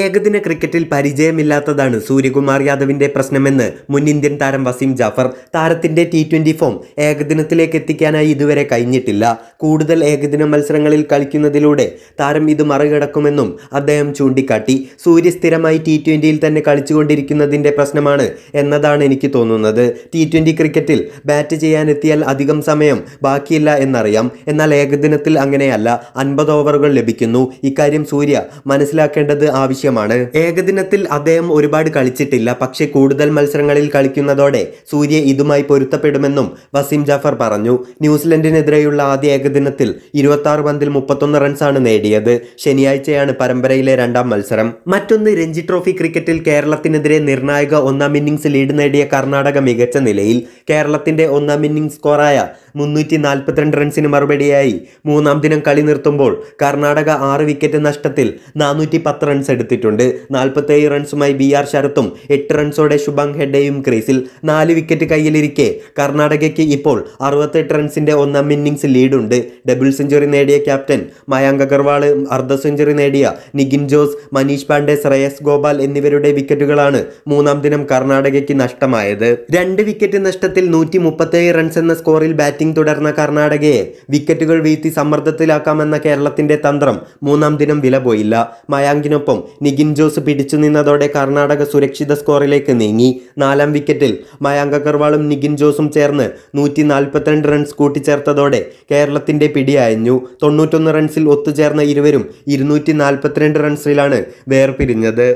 ഏകദിന ക്രിക്കറ്റിൽ പരിചയമില്ലാത്തതാണ് സൂര്യകുമാർ യാദവിന്റെ പ്രശ്നമെന്ന് മുൻ ഇന്ത്യൻ താരം വസീം ജാഫർ താരത്തിന്റെ ടി ട്വൻ്റി ഫോം ഏകദിനത്തിലേക്ക് എത്തിക്കാനായി ഇതുവരെ കഴിഞ്ഞിട്ടില്ല കൂടുതൽ ഏകദിന മത്സരങ്ങളിൽ കളിക്കുന്നതിലൂടെ താരം ഇത് മറികടക്കുമെന്നും അദ്ദേഹം ചൂണ്ടിക്കാട്ടി സൂര്യ സ്ഥിരമായി ടി ട്വൻ്റിയിൽ തന്നെ കളിച്ചുകൊണ്ടിരിക്കുന്നതിൻ്റെ പ്രശ്നമാണ് എന്നതാണ് എനിക്ക് തോന്നുന്നത് ടി ട്വൻ്റി ക്രിക്കറ്റിൽ ബാറ്റ് ചെയ്യാനെത്തിയാൽ അധികം സമയം ബാക്കിയില്ല എന്നറിയാം എന്നാൽ ഏകദിനത്തിൽ അങ്ങനെയല്ല അൻപത് ഓവറുകൾ ലഭിക്കുന്നു ഇക്കാര്യം സൂര്യ മനസ്സിലാക്കേണ്ടത് ആവശ്യം ആവശ്യമാണ് ഏകദിനത്തിൽ അദ്ദേഹം ഒരുപാട് കളിച്ചിട്ടില്ല പക്ഷെ കൂടുതൽ മത്സരങ്ങളിൽ കളിക്കുന്നതോടെ സൂര്യ ഇതുമായി പൊരുത്തപ്പെടുമെന്നും വസീം ജാഫർ പറഞ്ഞു ന്യൂസിലൻഡിനെതിരെയുള്ള ആദ്യ ഏകദിനത്തിൽ ഇരുപത്തി പന്തിൽ മുപ്പത്തൊന്ന് റൺസാണ് നേടിയത് ശനിയാഴ്ചയാണ് പരമ്പരയിലെ രണ്ടാം മത്സരം മറ്റൊന്ന് രഞ്ജി ട്രോഫി ക്രിക്കറ്റിൽ കേരളത്തിനെതിരെ നിർണായക ഒന്നാം ഇന്നിംഗ്സ് ലീഡ് നേടിയ കർണാടക മികച്ച നിലയിൽ കേരളത്തിന്റെ ഒന്നാം ഇന്നിംഗ് സ്കോറായ മുന്നൂറ്റി നാൽപ്പത്തിരണ്ട് റൺസിന് മറുപടിയായി മൂന്നാം ദിനം കളി നിർത്തുമ്പോൾ കർണാടക ആറ് വിക്കറ്റ് നഷ്ടത്തിൽ നാനൂറ്റി പത്ത് റൺസ് എടുത്തു എടുത്തിട്ടുണ്ട് നാൽപ്പത്തേഴ് റൺസുമായി ബി ആർ ശരത്തും എട്ട് റൺസോടെ ശുഭം ഹെഡയും ക്രീസിൽ നാല് വിക്കറ്റ് കയ്യിലിരിക്കെ കർണാടകയ്ക്ക് ഇപ്പോൾ അറുപത്തെട്ട് റൺസിന്റെ ഒന്നാം ഇന്നിംഗ്സ് ലീഡുണ്ട് ഡബിൾ സെഞ്ചുറി നേടിയ ക്യാപ്റ്റൻ മയാങ്ക് അഗർവാള് അർദ്ധ സെഞ്ചുറി നേടിയ നിഗിൻ ജോസ് മനീഷ് പാണ്ഡെ ശ്രേയസ് ഗോപാൽ എന്നിവരുടെ വിക്കറ്റുകളാണ് മൂന്നാം ദിനം കർണാടകയ്ക്ക് നഷ്ടമായത് രണ്ട് വിക്കറ്റ് നഷ്ടത്തിൽ നൂറ്റി മുപ്പത്തേഴ് റൺസ് എന്ന സ്കോറിൽ ബാറ്റിംഗ് തുടർന്ന കർണാടകയെ വിക്കറ്റുകൾ വീഴ്ത്തി സമ്മർദ്ദത്തിലാക്കാമെന്ന കേരളത്തിന്റെ തന്ത്രം മൂന്നാം ദിനം വില പോയില്ല മയാങ്കിനൊപ്പം നിഗിൻ ജോസ് പിടിച്ചു നിന്നതോടെ കർണാടക സുരക്ഷിത സ്കോറിലേക്ക് നീങ്ങി നാലാം വിക്കറ്റിൽ മയാങ്ക് അഗർവാളും നിഗിൻ ജോസും ചേർന്ന് നൂറ്റി നാൽപ്പത്തിരണ്ട് റൺസ് കൂട്ടിച്ചേർത്തതോടെ കേരളത്തിന്റെ പിടി അയഞ്ഞു തൊണ്ണൂറ്റൊന്ന് റൺസിൽ ഒത്തുചേർന്ന ഇരുവരും ഇരുന്നൂറ്റി നാൽപ്പത്തിരണ്ട് റൺസിലാണ് വേർപിരിഞ്ഞത്